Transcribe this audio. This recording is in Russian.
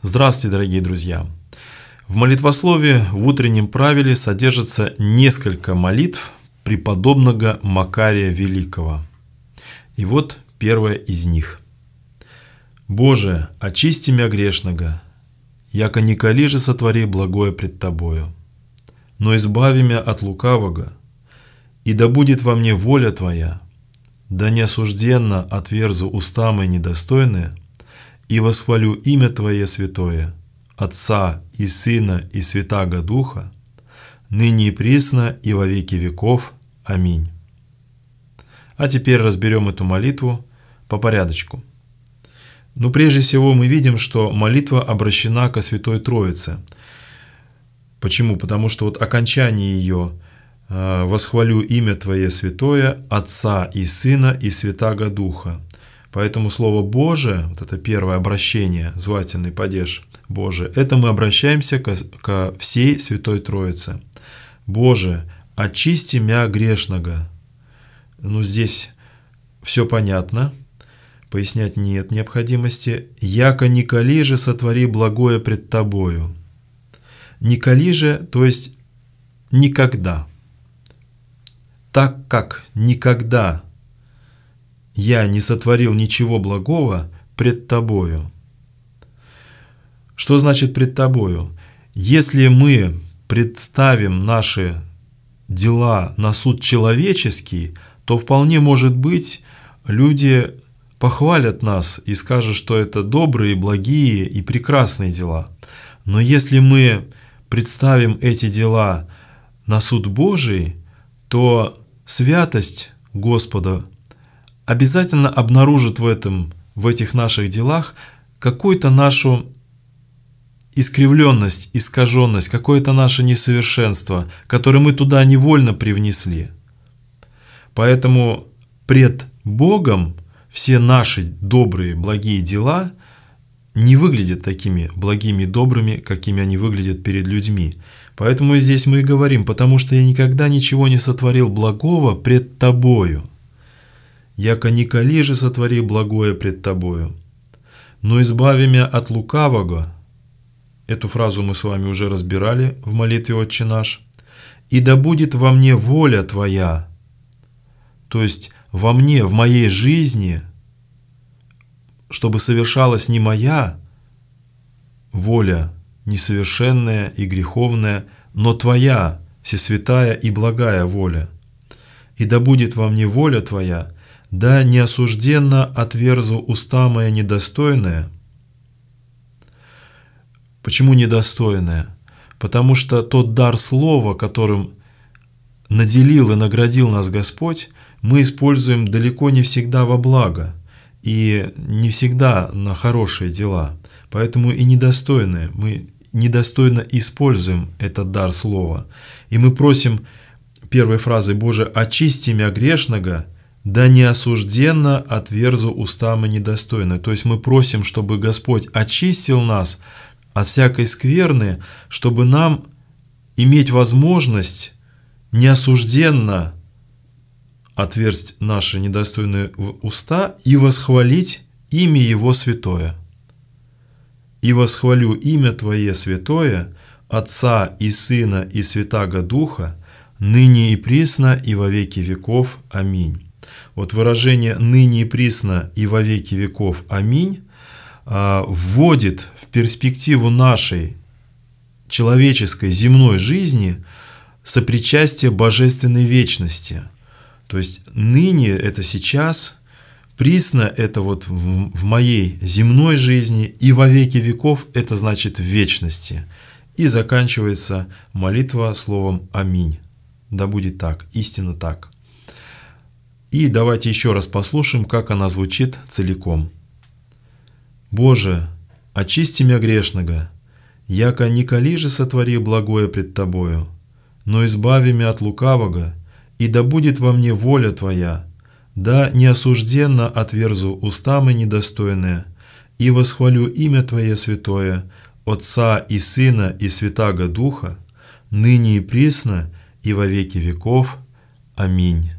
Здравствуйте, дорогие друзья! В молитвословии в утреннем правиле содержится несколько молитв преподобного Макария Великого. И вот первая из них. «Боже, очисти меня грешного, яко николи же сотвори благое пред Тобою, но избави меня от лукавого, и да будет во мне воля Твоя, да не осужденно отверзу уста мои недостойные, и восхвалю имя Твое святое, Отца и Сына и Святаго Духа, ныне и присно и во веки веков. Аминь. А теперь разберем эту молитву по порядочку. Но ну, прежде всего мы видим, что молитва обращена ко Святой Троице. Почему? Потому что вот окончание ее э, «Восхвалю имя Твое святое, Отца и Сына и Святаго Духа» – Поэтому Слово Божие, вот это первое обращение, звательный падеж Боже, это мы обращаемся ко, ко всей Святой Троице. «Боже, очисти мя грешного». Ну, здесь все понятно, пояснять нет необходимости. «Яко николи же сотвори благое пред тобою». Николи же, то есть никогда. Так как никогда «Я не сотворил ничего благого пред тобою». Что значит пред тобою? Если мы представим наши дела на суд человеческий, то вполне может быть люди похвалят нас и скажут, что это добрые, благие и прекрасные дела. Но если мы представим эти дела на суд Божий, то святость Господа обязательно обнаружит в этом, в этих наших делах какую-то нашу искривленность, искаженность, какое-то наше несовершенство, которое мы туда невольно привнесли. Поэтому пред Богом все наши добрые, благие дела не выглядят такими благими добрыми, какими они выглядят перед людьми. Поэтому здесь мы и говорим, потому что я никогда ничего не сотворил благого пред тобою яко николи же сотвори благое пред Тобою. Но избави меня от лукавого, эту фразу мы с вами уже разбирали в молитве «Отче наш», и да будет во мне воля Твоя, то есть во мне, в моей жизни, чтобы совершалась не моя воля, несовершенная и греховная, но Твоя, всесвятая и благая воля. И да будет во мне воля Твоя, да неосужденно отверзу уста моя недостойное. Почему недостойное? Потому что тот дар слова, которым наделил и наградил нас Господь, мы используем далеко не всегда во благо и не всегда на хорошие дела. Поэтому и недостойное. Мы недостойно используем этот дар слова. И мы просим первой фразы «Боже, очисти меня грешного», да неосужденно отверзу устам и недостойны. То есть мы просим, чтобы Господь очистил нас от всякой скверны, чтобы нам иметь возможность неосужденно отверсть наши недостойные уста и восхвалить имя Его святое. «И восхвалю имя Твое святое, Отца и Сына и Святаго Духа, ныне и присно и во веки веков. Аминь» вот выражение «ныне и присно и во веки веков. Аминь» а, вводит в перспективу нашей человеческой земной жизни сопричастие божественной вечности. То есть ныне это сейчас, присно это вот в моей земной жизни и во веки веков это значит в вечности. И заканчивается молитва словом «Аминь». Да будет так, истинно так. И давайте еще раз послушаем, как она звучит целиком. «Боже, очисти меня грешного, яко николи же сотвори благое пред Тобою, но избави меня от лукавого, и да будет во мне воля Твоя, да неосужденно отверзу устамы недостойные, и восхвалю имя Твое святое, Отца и Сына и Святаго Духа, ныне и присно, и во веки веков. Аминь».